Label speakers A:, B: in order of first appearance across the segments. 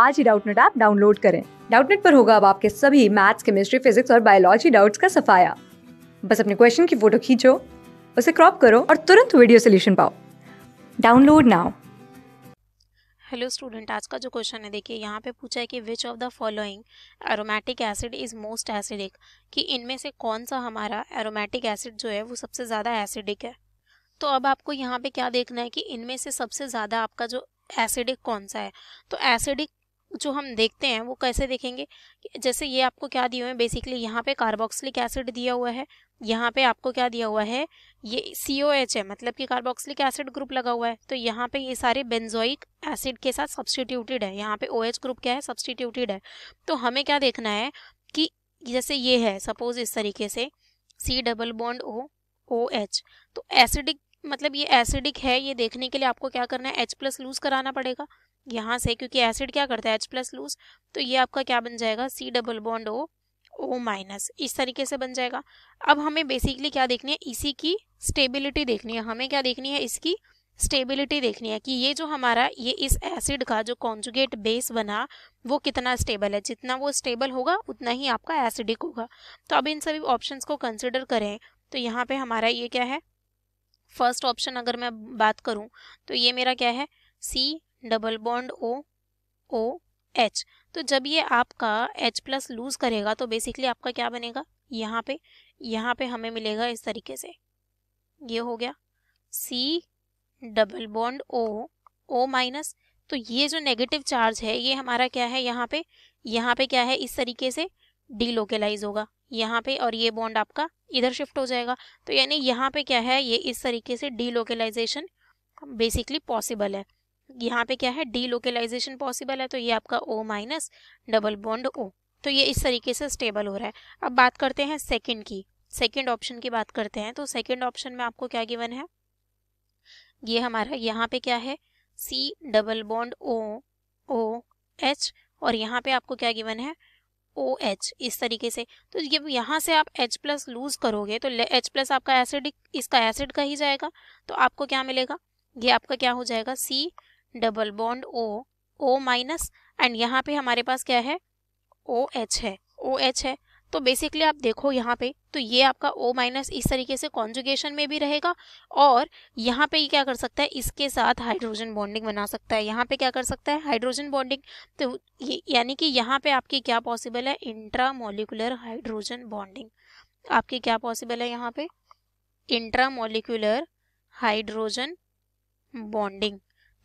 A: आज ही Doubtnut app download करें डाउटनेट पर होगा अब आपके सभी मैथ्स केमिस्ट्री फिजिक्स और बायोलॉजी डाउट्स का सफाया बस अपने क्वेश्चन की फोटो खींचो उसे क्रॉप करो और तुरंत वीडियो सोल्यूशन पाओ डाउनलोड नाउ हेलो स्टूडेंट आज का जो क्वेश्चन है देखिए यहाँ पे पूछा है कि which of the following aromatic acid is most acidic कि इनमें से कौन सा हमारा एरोमेटिक एसिड जो है वो सबसे ज़्यादा एसिडिक है तो अब आपको यहाँ पे क्या देखना है कि इनमें से सबसे ज़्यादा आपका जो एसिडिक कौन सा है तो एसिडिक जो हम देखते हैं वो कैसे देखेंगे जैसे ये आपको क्या दिए हुए हैं बेसिकली यहाँ पे कार्बोक्सिलिक एसिड दिया हुआ है यहाँ पे आपको क्या दिया हुआ है ये सी ओ एच है मतलब कि कार्बोक्सिलिक एसिड ग्रुप लगा हुआ है तो यहाँ पे ये सारे बेंजोइक एसिड के साथ सब्सटीट्यूटेड है यहाँ पे ओ OH एच ग्रुप क्या है सब्सटीट्यूटेड है तो हमें क्या देखना है कि जैसे ये है सपोज इस तरीके से C double bond O O H तो एसिडिक मतलब ये एसिडिक है ये देखने के लिए आपको क्या करना है एच प्लस लूज कराना पड़ेगा यहाँ से क्योंकि एसिड क्या करता है एच प्लस लूज तो ये आपका क्या बन जाएगा C double bond O O minus इस तरीके से बन जाएगा अब हमें बेसिकली क्या देखनी है इसी की स्टेबिलिटी देखनी है हमें क्या देखनी है इसकी स्टेबिलिटी देखनी है कि ये जो हमारा ये इस एसिड का जो कॉन्जुगेट बेस बना वो कितना स्टेबल है जितना वो स्टेबल होगा उतना ही आपका एसिडिक होगा तो अब इन सभी ऑप्शन को कंसिडर करें तो यहाँ पे हमारा ये क्या है फर्स्ट ऑप्शन अगर मैं बात करूँ तो ये मेरा क्या है C double bond O O H तो जब ये आपका एच प्लस लूज करेगा तो बेसिकली आपका क्या बनेगा यहाँ पे यहाँ पे हमें मिलेगा इस तरीके से ये हो गया C double bond O O minus तो ये जो नेगेटिव चार्ज है ये हमारा क्या है यहाँ पे यहाँ पे क्या है इस तरीके से डीलोकेलाइज होगा यहाँ पे और ये बॉन्ड आपका इधर शिफ्ट हो जाएगा तो यानी यहाँ पे क्या है ये इस तरीके से डीलोकेलाइजेशन बेसिकली पॉसिबल है यहाँ पे क्या है डी लोकेलाइजेशन पॉसिबल है तो ये आपका O minus double bond O तो ये इस तरीके से स्टेबल हो रहा है अब बात करते हैं सेकेंड की सेकेंड ऑप्शन की बात करते हैं तो सेकेंड ऑप्शन में आपको क्या गिवन है ये हमारा यहाँ पे क्या है C double bond O O H और यहाँ पे आपको क्या गिवन है ओ एच इस तरीके से तो जब यहाँ से आप एच प्लस लूज करोगे तो एच प्लस आपका एसिड इसका एसिड का ही जाएगा तो आपको क्या मिलेगा ये आपका क्या हो जाएगा C double bond O O minus and यहाँ पे हमारे पास क्या है ओ एच है ओ एच है तो बेसिकली आप देखो यहाँ पे तो ये आपका ओ माइनस इस तरीके से कॉन्जुगेशन में भी रहेगा और यहाँ पे क्या कर सकता है इसके साथ हाइड्रोजन बॉन्डिंग बना सकता है यहाँ पे क्या कर सकता है हाइड्रोजन बॉन्डिंग तो यानी कि यहाँ पे आपकी क्या पॉसिबल है इंट्रामोलिकुलर हाइड्रोजन बॉन्डिंग आपकी क्या पॉसिबल है यहाँ पे इंट्रामोलिकुलर हाइड्रोजन बॉन्डिंग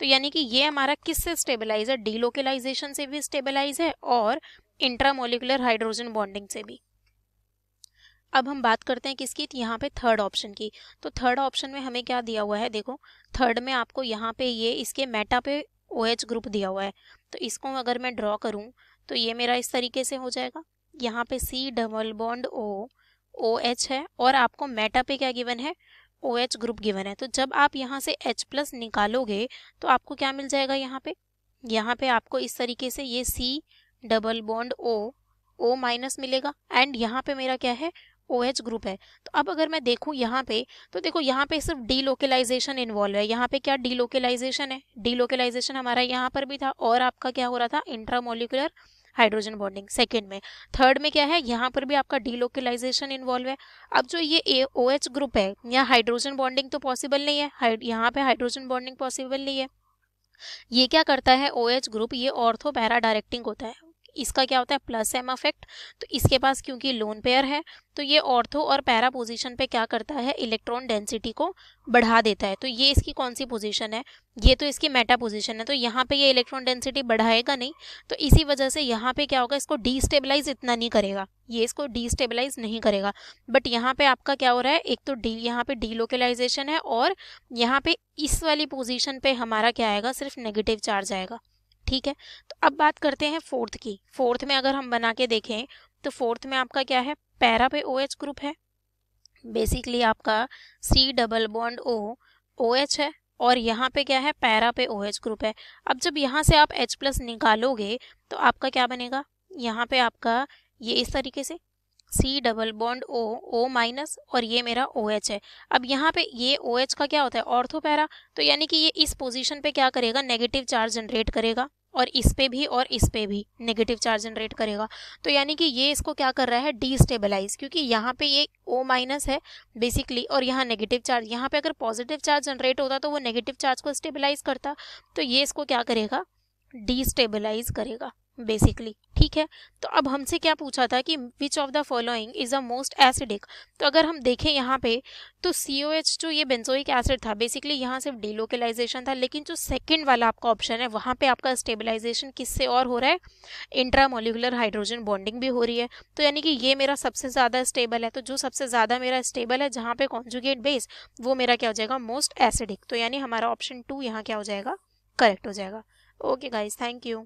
A: तो यानी कि ये हमारा किससे स्टेबलाइज है डीलोकलाइजेशन से भी स्टेबलाइज है और इंट्रामोलिकुलर हाइड्रोजन बॉन्डिंग से भी अब हम बात करते हैं किसकी तो यहाँ पे थर्ड ऑप्शन की तो थर्ड ऑप्शन में हमें क्या दिया हुआ है देखो थर्ड में आपको यहाँ पे ये इसके मेटा पे ओ OH ग्रुप दिया हुआ है तो इसको अगर मैं ड्रॉ करूँ तो ये मेरा इस तरीके से हो जाएगा यहाँ पे C double bond O O H है और आपको मेटा पे क्या गिवन है ओ एच ग्रुप गिवन है तो जब आप यहाँ से एच प्लस निकालोगे तो आपको क्या मिल जाएगा यहाँ पे यहाँ पे आपको इस तरीके से ये C double bond O O minus मिलेगा एंड यहाँ पे मेरा क्या है ओ एच ग्रुप है तो अब अगर मैं देखूँ यहाँ पे तो देखो यहाँ पे सिर्फ डी लोकेलाइजेशन इन्वॉल्व है यहाँ पे क्या डी लोकेलाइजेशन है डी लोकेलाइजेशन हमारा यहाँ पर भी था और आपका क्या हो रहा था इंट्रामोलिकुलर हाइड्रोजन बॉन्डिंग सेकेंड में थर्ड में क्या है यहाँ पर भी आपका डीलोकलाइजेशन इन्वॉल्व है अब जो ये ओ एच ग्रुप है यहाँ हाइड्रोजन बॉन्डिंग तो पॉसिबल नहीं है यहाँ पे हाइड्रोजन बॉन्डिंग पॉसिबल नहीं है ये क्या करता है ओ एच ग्रुप ये ऑर्थो पैरा डायरेक्टिंग होता है इसका क्या होता है प्लस एम अफेक्ट तो इसके पास क्योंकि लोन पेयर है तो ये ऑर्थो और पैरा पोजीशन पे क्या करता है इलेक्ट्रॉन डेंसिटी को बढ़ा देता है तो ये इसकी कौन सी पोजीशन है ये तो इसकी मेटा पोजीशन है तो यहाँ पे ये इलेक्ट्रॉन डेंसिटी बढ़ाएगा नहीं तो इसी वजह से यहाँ पे क्या होगा इसको डिस्टेबलाइज इतना नहीं करेगा ये इसको डिस्टेबलाइज नहीं करेगा बट यहाँ पे आपका क्या हो रहा है एक तो डी यहाँ पे डीलोकलाइजेशन है और यहाँ पे इस वाली पोजिशन पे हमारा क्या आएगा सिर्फ नेगेटिव चार्ज आएगा ठीक है तो अब बात करते हैं फोर्थ की फोर्थ में अगर हम बना के देखें तो फोर्थ में आपका क्या है पैरा पे ओ OH ग्रुप है बेसिकली आपका C double bond O O H है और यहाँ पे क्या है पैरा पे ओ OH ग्रुप है अब जब यहाँ से आप एच प्लस निकालोगे तो आपका क्या बनेगा यहाँ पे आपका ये इस तरीके से C double bond O O minus और ये मेरा ओ OH है अब यहाँ पे ये ओ OH का क्या होता है ऑर्थो पैरा तो यानी कि ये इस पोजीशन पे क्या करेगा नेगेटिव चार्ज जनरेट करेगा और इस पे भी और इस पे भी नेगेटिव चार्ज जनरेट करेगा तो यानी कि ये इसको क्या कर रहा है डीस्टेबलाइज क्योंकि यहाँ पे ये ओ माइनस है बेसिकली और यहाँ नेगेटिव चार्ज यहाँ पे अगर पॉजिटिव चार्ज जनरेट होता तो वो नेगेटिव चार्ज को स्टेबलाइज करता तो ये इसको क्या करेगा डीस्टेबलाइज करेगा बेसिकली ठीक है तो अब हमसे क्या पूछा था कि which of the following is a most acidic तो अगर हम देखें यहाँ पे तो सी ओ एच जो ये बेंजोइक एसिड था बेसिकली यहाँ सिर्फ डीलोकलाइजेशन था लेकिन जो सेकेंड वाला आपका ऑप्शन है वहाँ पे आपका स्टेबलाइजेशन किससे और हो रहा है इंट्रामोलिकुलर हाइड्रोजन बॉन्डिंग भी हो रही है तो यानी कि ये मेरा सबसे ज़्यादा स्टेबल है तो जो सबसे ज़्यादा मेरा स्टेबल है जहाँ पे कॉन्जुगेट बेस वो मेरा क्या हो जाएगा मोस्ट एसिडिक तो यानी हमारा ऑप्शन टू यहाँ क्या हो जाएगा करेक्ट हो जाएगा ओके गाइज थैंक यू